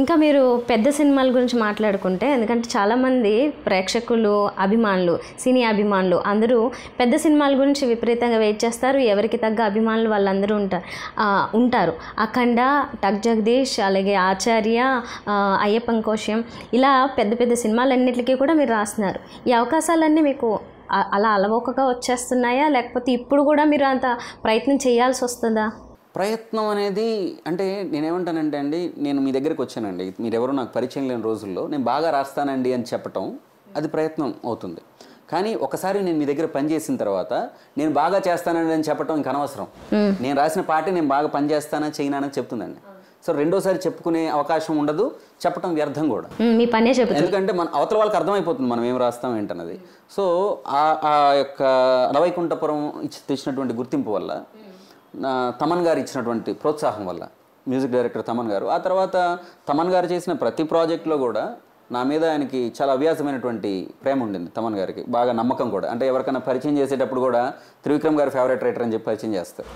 ఇంకా మీరు పెద్ద సినిమాల గురించి మాట్లాడుకుంటే ఎందుకంటే చాలామంది ప్రేక్షకులు అభిమానులు సినీ అభిమానులు అందరూ పెద్ద సినిమాల గురించి విపరీతంగా వెయిట్ చేస్తారు ఎవరికి తగ్గ అభిమానులు వాళ్ళందరూ ఉంటారు ఉంటారు అఖండ టక్ జగదీష్ అలాగే ఆచార్య అయ్యప్పం కోశం ఇలా పెద్ద పెద్ద సినిమాలన్నిటికీ కూడా మీరు రాస్తున్నారు ఈ అవకాశాలన్నీ మీకు అలా అలవోకగా వచ్చేస్తున్నాయా లేకపోతే ఇప్పుడు కూడా మీరు అంత ప్రయత్నం చేయాల్సి వస్తుందా ప్రయత్నం అనేది అంటే నేనేమంటానంటే అండి నేను మీ దగ్గరికి వచ్చానండి మీరెవరో నాకు పరిచయం లేని రోజుల్లో నేను బాగా రాస్తానండి అని చెప్పటం అది ప్రయత్నం అవుతుంది కానీ ఒకసారి నేను మీ దగ్గర పనిచేసిన తర్వాత నేను బాగా చేస్తానండి అని చెప్పటం ఇంక అనవసరం నేను రాసిన పాటే నేను బాగా పనిచేస్తానా చేయనానని చెప్తుందండి సో రెండోసారి చెప్పుకునే అవకాశం ఉండదు చెప్పడం వ్యర్థం కూడా మీ పనే ఎందుకంటే మన అవతల వాళ్ళకి అర్థమైపోతుంది మనం ఏం రాస్తాం ఏంటన్నది సో ఆ యొక్క ఇచ్చి తెచ్చినటువంటి గుర్తింపు వల్ల తమన్ గారు ఇచ్చినటువంటి ప్రోత్సాహం వల్ల మ్యూజిక్ డైరెక్టర్ తమన్ గారు ఆ తర్వాత తమన్ గారు చేసిన ప్రతి ప్రాజెక్టులో కూడా నా మీద ఆయనకి చాలా అవ్యాసమైనటువంటి ప్రేమ ఉండింది తమన్ గారికి బాగా నమ్మకం కూడా అంటే ఎవరికైనా పరిచయం చేసేటప్పుడు కూడా త్రివిక్రమ్ గారు ఫేవరెట్ రైటర్ అని చెప్పి పరిచయం చేస్తారు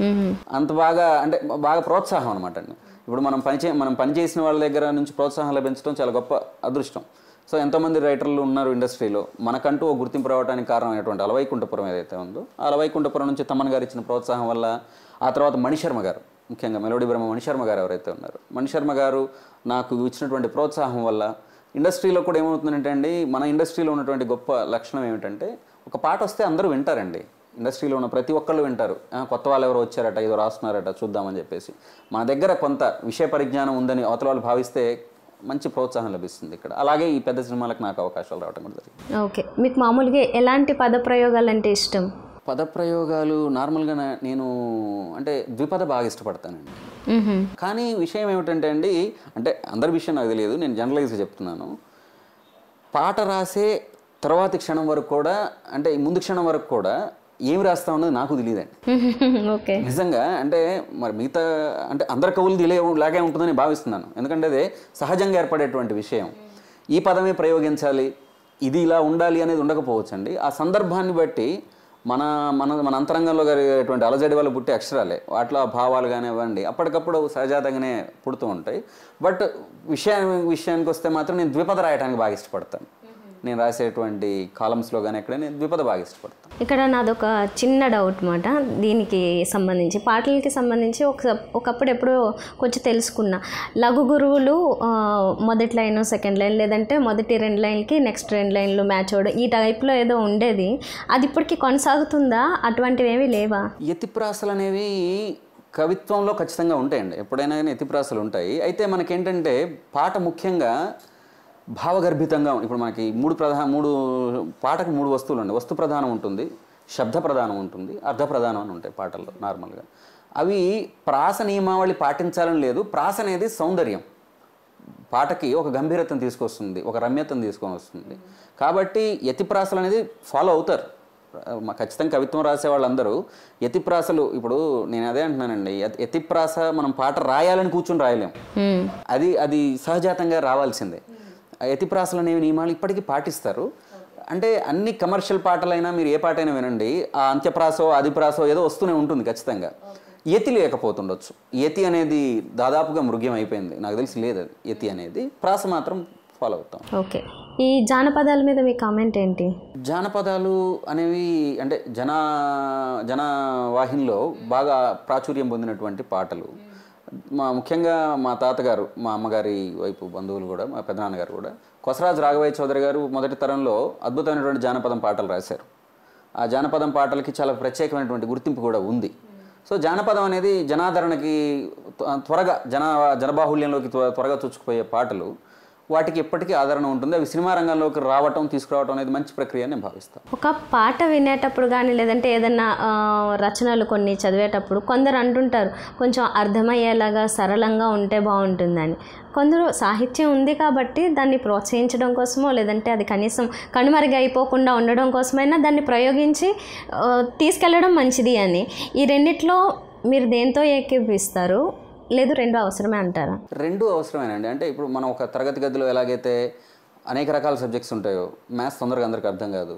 అంత బాగా అంటే బాగా ప్రోత్సాహం అనమాట అండి ఇప్పుడు మనం పనిచే మనం పనిచేసిన వాళ్ళ దగ్గర నుంచి ప్రోత్సాహం లభించడం చాలా గొప్ప అదృష్టం సో ఎంతమంది రైటర్లు ఉన్నారు ఇండస్ట్రీలో మనకంటూ ఓ గుర్తింపు రావడానికి అయినటువంటి అలవైకుంఠపురం ఏదైతే ఉందో అలవైకుంఠపురం నుంచి తమన్ గారు ఇచ్చిన ప్రోత్సాహం వల్ల ఆ తర్వాత మణిశర్మ గారు ముఖ్యంగా మెలోడీ బ్రహ్మ మణిశర్మ గారు ఎవరైతే ఉన్నారు మణిశర్మ గారు నాకు ఇచ్చినటువంటి ప్రోత్సాహం వల్ల ఇండస్ట్రీలో కూడా ఏమవుతుందంటే అండి మన ఇండస్ట్రీలో ఉన్నటువంటి గొప్ప లక్షణం ఏమిటంటే ఒక పాట వస్తే అందరూ వింటారండి ఇండస్ట్రీలో ఉన్న ప్రతి ఒక్కళ్ళు వింటారు కొత్త వాళ్ళు ఎవరు వచ్చారట ఏదో రాస్తున్నారట చూద్దామని చెప్పేసి మన దగ్గర కొంత విషయ పరిజ్ఞానం ఉందని అవతల వాళ్ళు భావిస్తే మంచి ప్రోత్సాహం లభిస్తుంది ఇక్కడ అలాగే ఈ పెద్ద సినిమాలకు నాకు అవకాశాలు రావడం కూడా జరిగింది ఓకే మీకు మామూలుగా ఎలాంటి ప్రయోగాలు అంటే ఇష్టం పద ప్రయోగాలు నార్మల్గా నేను అంటే ద్విపద బాగా ఇష్టపడతానండి కానీ విషయం ఏమిటంటే అండి అంటే అందరి విషయం నాకు తెలియదు నేను జనరలైజ్ చెప్తున్నాను పాట రాసే తర్వాతి క్షణం వరకు కూడా అంటే ముందు క్షణం వరకు కూడా ఏమి రాస్తా ఉన్నది నాకు తెలియదండి నిజంగా అంటే మరి మిగతా అంటే అందరి కవులు తెలియ లాగే ఉంటుందని భావిస్తున్నాను ఎందుకంటే అదే సహజంగా ఏర్పడేటువంటి విషయం ఈ పదమే ప్రయోగించాలి ఇది ఇలా ఉండాలి అనేది ఉండకపోవచ్చు అండి ఆ సందర్భాన్ని బట్టి మన మన మన అంతరంగంలో కలిగేటువంటి అలజడి వల్ల పుట్టే అక్షరాలే వాటిలో భావాలు కానివ్వండి అప్పటికప్పుడు సహజాతంగానే పుడుతూ ఉంటాయి బట్ విషయాన్ని విషయానికి వస్తే మాత్రం నేను ద్విపద రాయడానికి బాగా ఇష్టపడతాను నేను రాసేటువంటి కాలమ్స్లో కానీ ఎక్కడ నేను ద్విపద బాగా ఇష్టపడతాను ఇక్కడ నాదొక చిన్న డౌట్ మాట దీనికి సంబంధించి పాటలకి సంబంధించి ఒక ఒకప్పుడు ఎప్పుడో కొంచెం తెలుసుకున్నా లఘు గురువులు మొదటి లైన్ సెకండ్ లైన్ లేదంటే మొదటి రెండు లైన్కి నెక్స్ట్ రెండు లైన్లు మ్యాచ్ అవ్వడం ఈ టైప్లో ఏదో ఉండేది అది ఇప్పటికీ కొనసాగుతుందా అటువంటివి ఏమీ లేవా ఎతిప్రాసలు అనేవి కవిత్వంలో ఖచ్చితంగా ఉంటాయండి ఎప్పుడైనా కానీ ఎతిప్రాసలు ఉంటాయి అయితే మనకేంటంటే పాట ముఖ్యంగా భావగర్భితంగా ఇప్పుడు మనకి మూడు ప్రధాన మూడు పాటకు మూడు వస్తువులు ఉండే వస్తు ప్రధానం ఉంటుంది శబ్ద ప్రధానం ఉంటుంది అర్ధ ప్రధానం అని ఉంటాయి పాటల్లో నార్మల్గా అవి ప్రాస నియమావళి పాటించాలని లేదు ప్రాస అనేది సౌందర్యం పాటకి ఒక గంభీరతను తీసుకొస్తుంది ఒక రమ్యతను తీసుకొని వస్తుంది కాబట్టి యతిప్రాసలు అనేది ఫాలో అవుతారు ఖచ్చితంగా కవిత్వం రాసే వాళ్ళందరూ యతిప్రాసలు ఇప్పుడు నేను అదే అంటున్నానండి యతిప్రాస మనం పాట రాయాలని కూర్చొని రాయలేం అది అది సహజాతంగా రావాల్సిందే అనేవి నియమాలు ఇప్పటికీ పాటిస్తారు అంటే అన్ని కమర్షియల్ పాటలైనా మీరు ఏ పాటైనా వినండి ఆ అంత్యప్రాసో అదిప్రాసో ఏదో వస్తూనే ఉంటుంది ఖచ్చితంగా యతి లేకపోతుండొచ్చు యతి అనేది దాదాపుగా మృగ్యం అయిపోయింది నాకు తెలిసి లేదు అది యతి అనేది ప్రాస మాత్రం ఫాలో అవుతాం ఓకే ఈ జానపదాల మీద మీ కామెంట్ ఏంటి జానపదాలు అనేవి అంటే జన జన వాహినిలో బాగా ప్రాచుర్యం పొందినటువంటి పాటలు మా ముఖ్యంగా మా తాతగారు మా అమ్మగారి వైపు బంధువులు కూడా మా పెద్దనాన్నగారు కూడా కొసరాజు రాఘవయ్య చౌదరి గారు మొదటి తరంలో అద్భుతమైనటువంటి జానపదం పాటలు రాశారు ఆ జానపదం పాటలకి చాలా ప్రత్యేకమైనటువంటి గుర్తింపు కూడా ఉంది సో జానపదం అనేది జనాదరణకి త్వరగా జన జనబాహుళ్యంలోకి త్వరగా చూచుకుపోయే పాటలు వాటికి ఎప్పటికీ ఆదరణ ఉంటుంది అవి సినిమా రంగంలోకి రావటం తీసుకురావటం అనేది మంచి ప్రక్రియ నేను భావిస్తాను ఒక పాట వినేటప్పుడు కానీ లేదంటే ఏదన్నా రచనలు కొన్ని చదివేటప్పుడు కొందరు అంటుంటారు కొంచెం అర్థమయ్యేలాగా సరళంగా ఉంటే బాగుంటుందని కొందరు సాహిత్యం ఉంది కాబట్టి దాన్ని ప్రోత్సహించడం కోసమో లేదంటే అది కనీసం కనుమరుగైపోకుండా ఉండడం కోసమైనా దాన్ని ప్రయోగించి తీసుకెళ్ళడం మంచిది అని ఈ రెండిట్లో మీరు దేంతో ఏకీపిస్తారు లేదు రెండు అవసరమే అంటారా రెండు అవసరమేనండి అంటే ఇప్పుడు మనం ఒక తరగతి గదిలో ఎలాగైతే అనేక రకాల సబ్జెక్ట్స్ ఉంటాయో మ్యాథ్స్ తొందరగా అందరికి అర్థం కాదు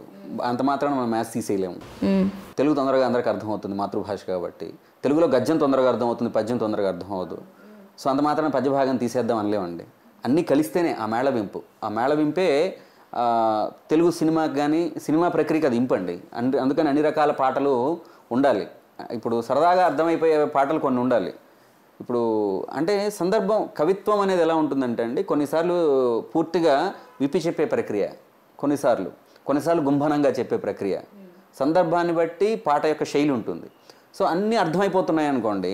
అంత మాత్రాన మనం మ్యాథ్స్ తీసేయలేము తెలుగు తొందరగా అందరికి అర్థమవుతుంది మాతృభాష కాబట్టి తెలుగులో గద్యం తొందరగా అర్థం అవుతుంది పద్యం తొందరగా అర్థం అవదు సో అంత మాత్రాన పద్య భాగం తీసేద్దాం అనలేమండి అన్నీ కలిస్తేనే ఆ మేళవింపు ఆ మేళవింపే తెలుగు సినిమాకి కానీ సినిమా ప్రక్రియకి అది ఇంపండి అందుకని అన్ని రకాల పాటలు ఉండాలి ఇప్పుడు సరదాగా అర్థమైపోయే పాటలు కొన్ని ఉండాలి ఇప్పుడు అంటే సందర్భం కవిత్వం అనేది ఎలా ఉంటుందంటే అండి కొన్నిసార్లు పూర్తిగా విప్పి చెప్పే ప్రక్రియ కొన్నిసార్లు కొన్నిసార్లు గుంభనంగా చెప్పే ప్రక్రియ సందర్భాన్ని బట్టి పాట యొక్క శైలి ఉంటుంది సో అన్నీ అర్థమైపోతున్నాయి అనుకోండి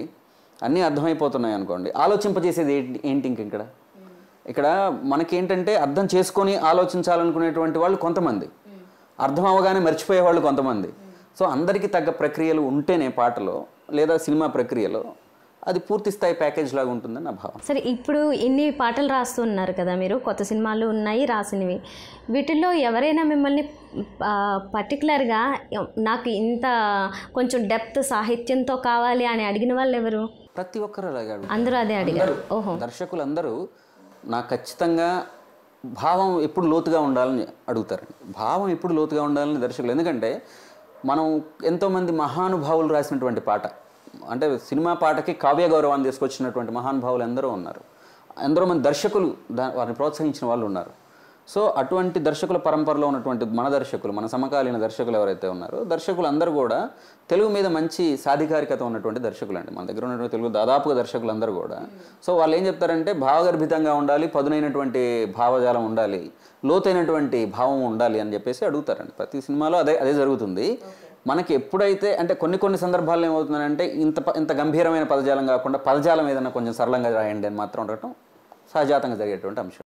అన్నీ అర్థమైపోతున్నాయి అనుకోండి ఆలోచింపజేసేది ఏంటి ఏంటి ఇంక ఇక్కడ ఇక్కడ మనకేంటంటే అర్థం చేసుకొని ఆలోచించాలనుకునేటువంటి వాళ్ళు కొంతమంది అర్థం అవగానే మర్చిపోయేవాళ్ళు కొంతమంది సో అందరికీ తగ్గ ప్రక్రియలు ఉంటేనే పాటలో లేదా సినిమా ప్రక్రియలో అది పూర్తి స్థాయి ప్యాకేజ్ లాగా ఉంటుంది నా భావం సరే ఇప్పుడు ఇన్ని పాటలు రాస్తున్నారు కదా మీరు కొత్త సినిమాలు ఉన్నాయి రాసినవి వీటిల్లో ఎవరైనా మిమ్మల్ని పర్టికులర్గా నాకు ఇంత కొంచెం డెప్త్ సాహిత్యంతో కావాలి అని అడిగిన వాళ్ళు ఎవరు ప్రతి ఒక్కరు అలాగాడు అందరూ అదే అడిగారు ఓహో దర్శకులందరూ నాకు ఖచ్చితంగా భావం ఎప్పుడు లోతుగా ఉండాలని అడుగుతారండి భావం ఎప్పుడు లోతుగా ఉండాలని దర్శకులు ఎందుకంటే మనం ఎంతోమంది మహానుభావులు రాసినటువంటి పాట అంటే సినిమా పాటకి కావ్య గౌరవాన్ని తీసుకొచ్చినటువంటి మహానుభావులు ఎందరో ఉన్నారు ఎందరో మంది దర్శకులు వారిని ప్రోత్సహించిన వాళ్ళు ఉన్నారు సో అటువంటి దర్శకుల పరంపరలో ఉన్నటువంటి మన దర్శకులు మన సమకాలీన దర్శకులు ఎవరైతే ఉన్నారో దర్శకులు అందరూ కూడా తెలుగు మీద మంచి సాధికారికత ఉన్నటువంటి దర్శకులు అండి మన దగ్గర ఉన్నటువంటి తెలుగు దాదాపుగా దర్శకులు అందరూ కూడా సో వాళ్ళు ఏం చెప్తారంటే భావగర్భితంగా ఉండాలి పదునైనటువంటి భావజాలం ఉండాలి లోతైనటువంటి భావం ఉండాలి అని చెప్పేసి అడుగుతారండి ప్రతి సినిమాలో అదే అదే జరుగుతుంది మనకి ఎప్పుడైతే అంటే కొన్ని కొన్ని సందర్భాల్లో ఏమవుతుందంటే ఇంత ఇంత గంభీరమైన పదజాలం కాకుండా పదజాలం ఏదైనా కొంచెం సరళంగా రాయండి అని మాత్రం ఉండటం సహజాతంగా జరిగేటువంటి అంశం